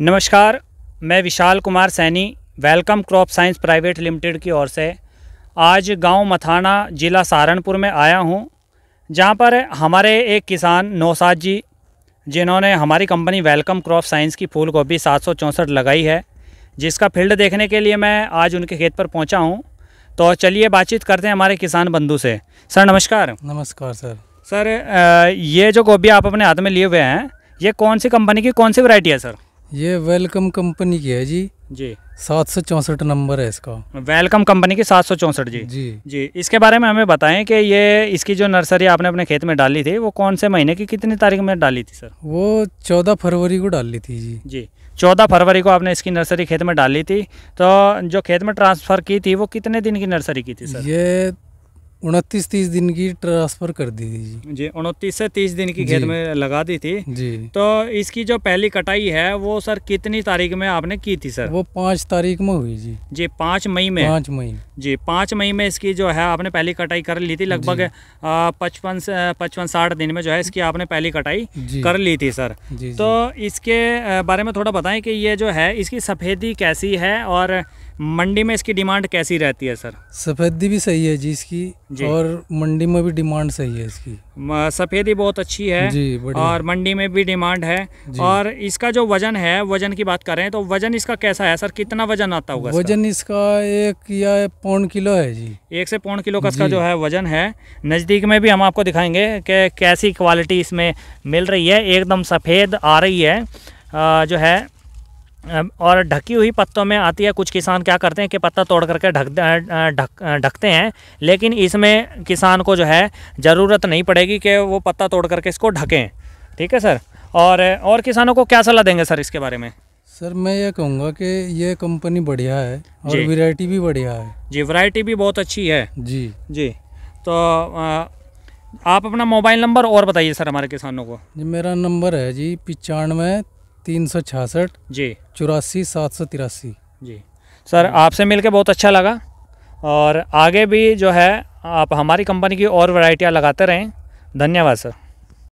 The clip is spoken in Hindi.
नमस्कार मैं Vishal Kumar Saini Welcome Crop Science Private Limited की ओर से आज गांव मथाना ज़िला सहारनपुर में आया हूं जहां पर हमारे एक किसान नौसाद जी जिन्होंने हमारी कंपनी वेलकम क्रॉप साइंस की फूल गोभी सात लगाई है जिसका फील्ड देखने के लिए मैं आज उनके खेत पर पहुँचा हूँ तो चलिए बातचीत करते हैं हमारे किसान बंधु से सर नमस्कार नमस्कार सर सर ये जो गोभी आप अपने हाथ में लिए हुए हैं ये कौन सी कंपनी की कौन सी वैरायटी है सर ये वेलकम कंपनी की है जी जी सात सौ चौंसठ नंबर है इसका वेलकम कंपनी की सात सौ चौंसठ जी जी जी इसके बारे में हमें बताएं कि ये इसकी जो नर्सरी आपने अपने खेत में डाली थी वो कौन से महीने की कितनी तारीख में डाली थी सर वो चौदह फरवरी को डाली थी जी जी चौदह फरवरी को आपने इसकी नर्सरी खेत में डाली थी तो जो खेत में ट्रांसफ़र की थी वो कितने दिन की नर्सरी की थी सर ये उनतीस तीस दिन की ट्रांसफर कर दी थी जी उनतीस से तीस दिन की खेत में लगा दी थी जी तो इसकी जो पहली कटाई है वो सर कितनी तारीख में आपने की थी सर वो पाँच तारीख में हुई जी जी पाँच मई में पाँच मई जी पाँच मई में इसकी जो है आपने पहली कटाई कर ली थी लगभग पचपन से पचपन साठ दिन में जो है इसकी आपने पहली कटाई कर ली थी सर तो इसके बारे में थोड़ा बताएं कि ये जो है इसकी सफ़ेदी कैसी है और मंडी में इसकी डिमांड कैसी रहती है सर सफ़ेदी भी सही है जी इसकी जी। और मंडी में भी डिमांड सही है इसकी सफ़ेदी बहुत अच्छी है जी और मंडी में भी डिमांड है और इसका जो वज़न है वज़न की बात करें तो वज़न इसका कैसा है सर कितना वज़न आता होगा वज़न इसका एक या पौन किलो है जी एक से पौन किलो का इसका जो है वज़न है नज़दीक में भी हम आपको दिखाएंगे कि कैसी क्वालिटी इसमें मिल रही है एकदम सफ़ेद आ रही है जो है और ढकी हुई पत्तों में आती है कुछ किसान क्या करते हैं कि पत्ता तोड़ करके ढक ढक ढकते हैं लेकिन इसमें किसान को जो है ज़रूरत नहीं पड़ेगी कि वो पत्ता तोड़ करके इसको ढकें ठीक है सर और और किसानों को क्या सलाह देंगे सर इसके बारे में सर मैं ये कहूँगा कि ये कंपनी बढ़िया है और वैरायटी भी बढ़िया है जी वैरायटी भी बहुत अच्छी है जी जी तो आ, आप अपना मोबाइल नंबर और बताइए सर हमारे किसानों को जी मेरा नंबर है जी पचानवे तीन सौ छियासठ जी चौरासी सात सौ तिरासी जी सर आपसे मिलकर बहुत अच्छा लगा और आगे भी जो है आप हमारी कंपनी की और वैरायटियाँ लगाते रहें धन्यवाद सर